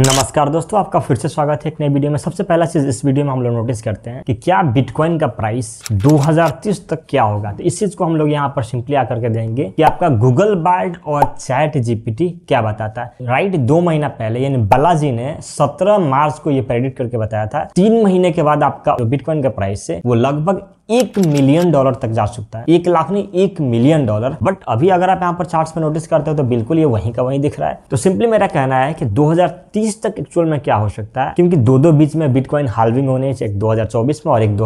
नमस्कार दोस्तों आपका फिर से स्वागत है एक नए वीडियो में सबसे पहला चीज इस वीडियो में हम लोग नोटिस करते हैं कि क्या बिटकॉइन का प्राइस 2030 तक क्या होगा तो इस चीज को हम लोग यहाँ पर सिंपली आकर के देंगे कि आपका गूगल बार्ड और चैट जीपीटी क्या बताता है राइट दो महीना पहले यानी बालाजी ने सत्रह मार्च को ये प्रेडिक्ट करके बताया था तीन महीने के बाद आपका बिटकॉइन का प्राइस है वो लगभग एक मिलियन डॉलर तक जा सकता है एक लाख नहीं एक मिलियन डॉलर बट अभी अगर आप यहाँ पर चार्ट में नोटिस करते हो तो बिल्कुल ये वहीं का वहीं दिख रहा है तो सिंपली मेरा कहना है कि 2030 तक एक्चुअल में क्या हो सकता है क्योंकि दो दो बीच में बिटकॉइन हाल्विंग होने एक चौबीस में और एक दो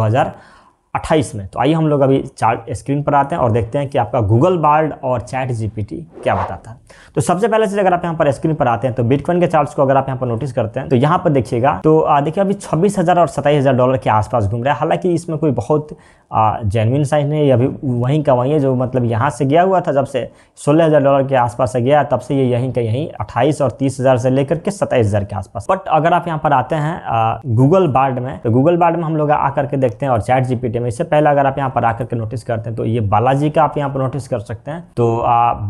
अट्ठाईस में तो आइए हम लोग अभी चार्ट स्क्रीन पर आते हैं और देखते हैं कि आपका गूगल बार्ड और चैट जीपीटी क्या बताता है तो सबसे पहले चीज़ अगर आप यहाँ पर स्क्रीन पर आते हैं तो बिटकॉइन के चार्ट को अगर आप यहाँ पर नोटिस करते हैं तो यहाँ पर देखिएगा तो देखिए अभी छब्बीस और हजार डॉलर के आसपास घूम रहा है हालांकि इसमें कोई बहुत जेनविन साइज नहीं अभी वहीं का वहीं है जो मतलब यहाँ से गया हुआ था जब से सोलह हज़ार डॉलर के आसपास से गया तब से ये यहीं का यहीं अट्ठाईस और तीस हज़ार से लेकर के सत्ताईस हज़ार के आसपास बट अगर आप यहाँ पर आते हैं गूगल बार्ड में तो गूगल बार्ड में हम लोग आकर के देखते हैं और चैट जी में इससे पहले अगर आप यहाँ पर आकर के नोटिस करते हैं तो ये बालाजी का आप यहाँ पर नोटिस कर सकते हैं तो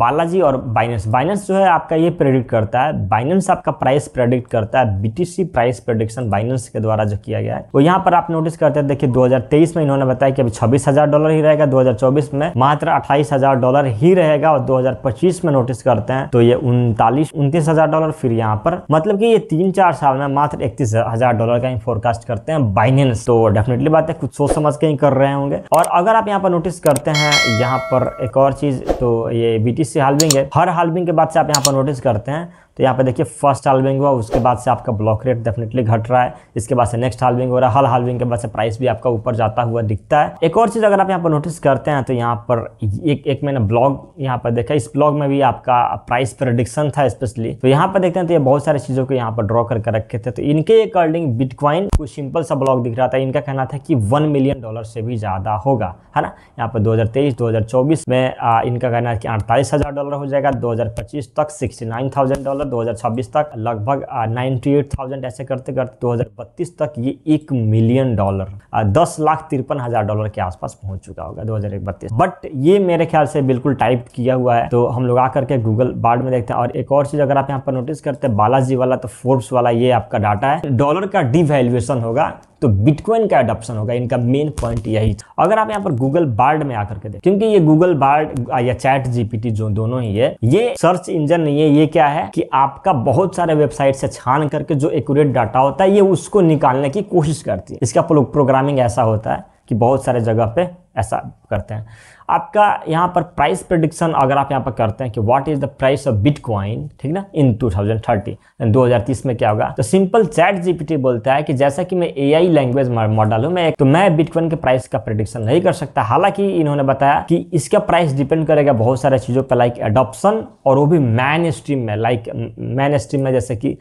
बालाजी और बाइनेंस बाइनेंस जो है आपका ये प्रेडिक्ट करता है बाइनेंस आपका प्राइस प्रेडिक्ट करता है बीटीसी प्राइस प्रेडिक्शन बाइनेंस के द्वारा जो किया गया है वो तो यहाँ पर आप नोटिस करते हैं देखिए दो में इन्होंने बताया कि छब्बीस हजार डॉलर ही रहेगा 2024 में मात्र अट्ठाईस हजार डॉलर ही रहेगा और 2025 में नोटिस करते हैं तो ये उनतालीस उनतीस हजार डॉलर फिर यहाँ पर मतलब कि ये तीन चार साल में मात्र इकतीस हजार डॉलर का ही फोरकास्ट करते हैं बाइनेंस तो डेफिनेटली बात है कुछ सोच समझ के ही कर रहे होंगे और अगर आप यहाँ पर नोटिस करते हैं यहाँ पर एक और चीज तो ये बीटीसी हालविंग है हर हालविंग के बाद से आप यहाँ पर नोटिस करते हैं तो यहाँ पे देखिए फर्स्ट हालविंग हुआ उसके बाद से आपका ब्लॉक रेट डेफिनेटली घट रहा है इसके बाद से नेक्स्ट हालविंग हो रहा है हर हालविंग के बाद से प्राइस भी आपका ऊपर जाता हुआ दिखता है एक और चीज़ अगर आप यहाँ पर नोटिस करते हैं तो यहाँ पर एक एक मैंने ब्लॉग यहाँ पर देखा इस ब्लॉग में भी आपका प्राइस प्रडिक्शन था स्पेशली तो यहाँ पर देखते हैं तो ये बहुत सारी चीज़ों को यहाँ पर ड्रॉ करके रखे थे तो इनके अकॉर्डिंग बिटकॉइन को सिंपल सा ब्लॉग दिख रहा था इनका कहना था कि वन मिलियन डॉलर से भी ज़्यादा होगा है ना यहाँ पर दो हज़ार में इनका कहना है कि अड़तालीस डॉलर हो जाएगा दो तक सिक्सटी डॉलर मतलब 2026 तक लगभग 98,000 ऐसे करते करते 2032 तक ये एक मिलियन डॉलर दस लाख तिरपन हजार डॉलर के आसपास पहुंच चुका होगा दो बट ये मेरे ख्याल से बिल्कुल टाइप किया हुआ है तो हम लोग आकर के गूगल बार्ड में देखते हैं और एक और चीज अगर आप यहाँ पर नोटिस करते हैं बालाजी वाला तो फोर्ब्स वाला ये आपका डाटा है डॉलर का डिवेल्युएशन होगा तो बिटकॉइन का अडोप्शन होगा इनका मेन पॉइंट यही था अगर आप यहाँ पर गूगल बार्ड में आकर के देखें क्योंकि ये गूगल बार्ड या चैट जीपीटी जो दोनों ही है ये सर्च इंजन नहीं है ये क्या है कि आपका बहुत सारे वेबसाइट से छान करके जो एक्यूरेट डाटा होता है ये उसको निकालने की कोशिश करती है इसका प्रोग्रामिंग ऐसा होता है कि बहुत सारे जगह पे ऐसा करते हैं आपका यहाँ पर प्राइस प्रडिक्शन अगर आप यहाँ पर करते हैं कि what is the price of bitcoin ठीक ना इन 2030 थाउजेंड 2030 में क्या होगा तो सिंपल चैट जीपीटी बोलता है कि जैसा कि मैं एआई लैंग्वेज मॉडल हूँ मैं एक तो मैं बिटकॉइन के प्राइस का प्रडिक्शन नहीं कर सकता हालांकि इन्होंने बताया कि इसका प्राइस डिपेंड करेगा बहुत सारे चीज़ों पर लाइक एडोप्शन और वो भी मैन स्ट्रीम में लाइक मैन स्ट्रीम में जैसे कि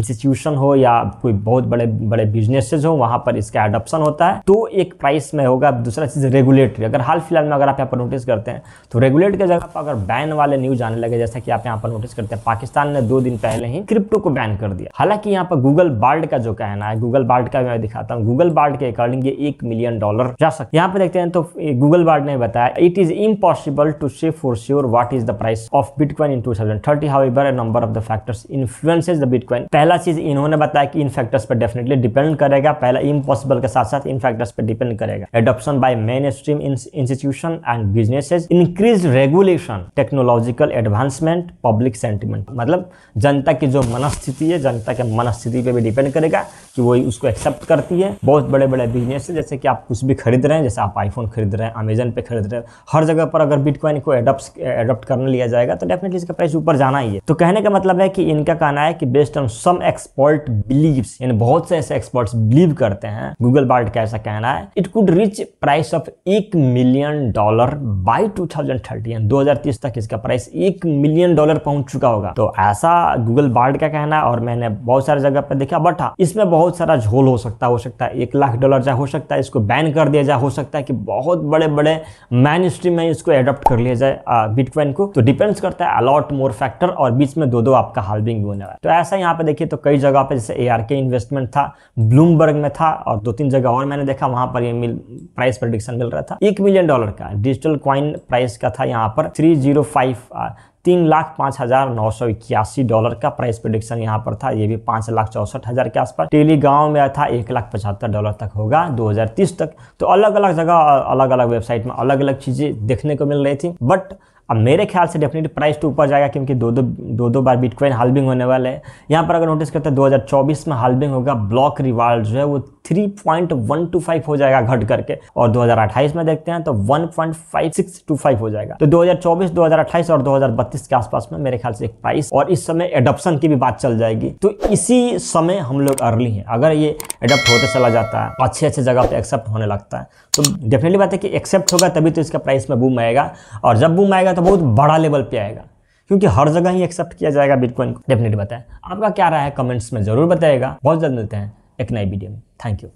इंस्टीट्यूशन हो या कोई बहुत बड़े बड़े बिजनेसेज हो वहाँ पर इसका एडोप्शन होता है तो एक प्राइस में होगा दूसरा चीज़ रेगुलेटरी अगर हाल फिलहाल में अगर आप यहाँ पर नोटिस करते हैं तो रेगुलेट के जगह पर अगर बैन वाले न्यूज आने लगे जैसा कि आप यहाँ पर नोटिस करते हैं पाकिस्तान ने दो दिन पहले ही क्रिप्टो को बैन कर दिया हालांकि यहाँ पर गूगल बार्ड का जो कहना है गूगल बार्ड का मैं दिखाता हूँ गूगल बार्ड के अकॉर्डिंग ये एक मिलियन डॉलर जा सकते यहाँ पर देखते हैं तो गूगल बार्ड ने बताया it is impossible to say for sure what is the price of bitcoin in two thousand thirty however number of the factors influences the bitcoin पहला चीज इन्होंने बताया कि इन फैक्टर्स पर डेफिनेटली डिपेंड करेगा पहला इम्पॉसिबल के साथ साथ इन फैक्टर्स पर डिपेंड करेगा adoption by mainstream in institution and business increase regulation technological advancement public sentiment मतलब जनता की जो मनस्थिति है जनता के मनस्थिति पे भी डिपेंड करेगा कि वो उसको एक्सेप्ट करती है बहुत बड़े बड़े बिजनेस है जैसे कि आप कुछ भी खरीद रहे हैं जैसे आप आईफोन खरीद रहे हैं अमेजन पे खरीद रहे हैं हर जगह पर अगर बिटकॉइन को एडप्ट एडप्ट करने लिया जाएगा तो डेफिनेटली इसका प्राइस ऊपर जाना ही है तो कहने का मतलब है कि इनका कहना है कि based on some expert believe यानी बहुत से ऐसे एक्सपर्ट्स बिलीव करते हैं गूगल बार्ट का ऐसा कहना है it could reach price of एक million dollar by two thousand thirty दो हजार तीस तक इसका प्राइस एक मिलियन डॉलर पहुंच चुका होगा तो ऐसा गूगल बार्ड का कहना है और मैंने बहुत सारी जगह पर देखा बट हाँ, इसमें बहुत बहुत सारा झोल हो सकता हो सकता है एक लाख डॉलर जा हो सकता है इसको बैन कर दिया जा हो सकता है कि बहुत बड़े बड़े मैन स्ट्रीम में इसको एडॉप्ट कर लिया जाए बिटकॉइन को तो डिपेंड्स करता है अलॉट मोर फैक्टर और बीच में दो दो आपका हाल्विंग भी होने वाला तो ऐसा यहाँ पे देखिए तो कई जगह पर जैसे ए इन्वेस्टमेंट था ब्लूमबर्ग में था और दो तीन जगह और मैंने देखा वहां पर ये मिल प्राइस प्रडिक्शन मिल रहा था एक मिलियन डॉलर का डिजिटल क्वाइन प्राइस का था यहाँ पर थ्री जीरो फाइव तीन लाख पांच हजार नौ सौ इक्यासी डॉलर का प्राइस प्रोडिक्शन यहाँ पर था ये भी पांच लाख चौसठ हज़ार के आसपास टेलीगांव में था एक लाख पचहत्तर डॉलर तक होगा 2030 तक तो अलग अलग जगह अलग अलग वेबसाइट में अलग अलग चीज़ें देखने को मिल रही थी बट अब मेरे ख्याल से डेफिनेटली प्राइस तो ऊपर जाएगा क्योंकि दो दो दो दो बार बिटकॉइन हाल्विंग होने वाला है यहाँ पर अगर नोटिस करते हैं 2024 में हाल्विंग होगा ब्लॉक रिवार्ड जो है वो 3.125 हो जाएगा घट करके और 2028 में देखते हैं तो 1.5625 हो जाएगा तो 2024, 2028 और 2032 के आसपास में मेरे ख्याल से एक प्राइस और इस समय एडोप्शन की भी बात चल जाएगी तो इसी समय हम लोग अर्ली हैं अगर ये एडोप्ट होते चला जाता है तो अच्छे अच्छे जगह पर एक्सेप्ट होने लगता है तो डेफिनेटली बात है कि एक्सेप्ट होगा तभी तो इसका प्राइस में बूम आएगा और जब बूम आएगा तो बहुत बड़ा लेवल पर आएगा क्योंकि हर जगह ही एक्सेप्ट किया जाएगा बिटकॉइन को डेफिनेटली बताएं आपका क्या राय है कमेंट्स में जरूर बताएगा बहुत जल्द मिलते हैं Acne IBDM. Thank you.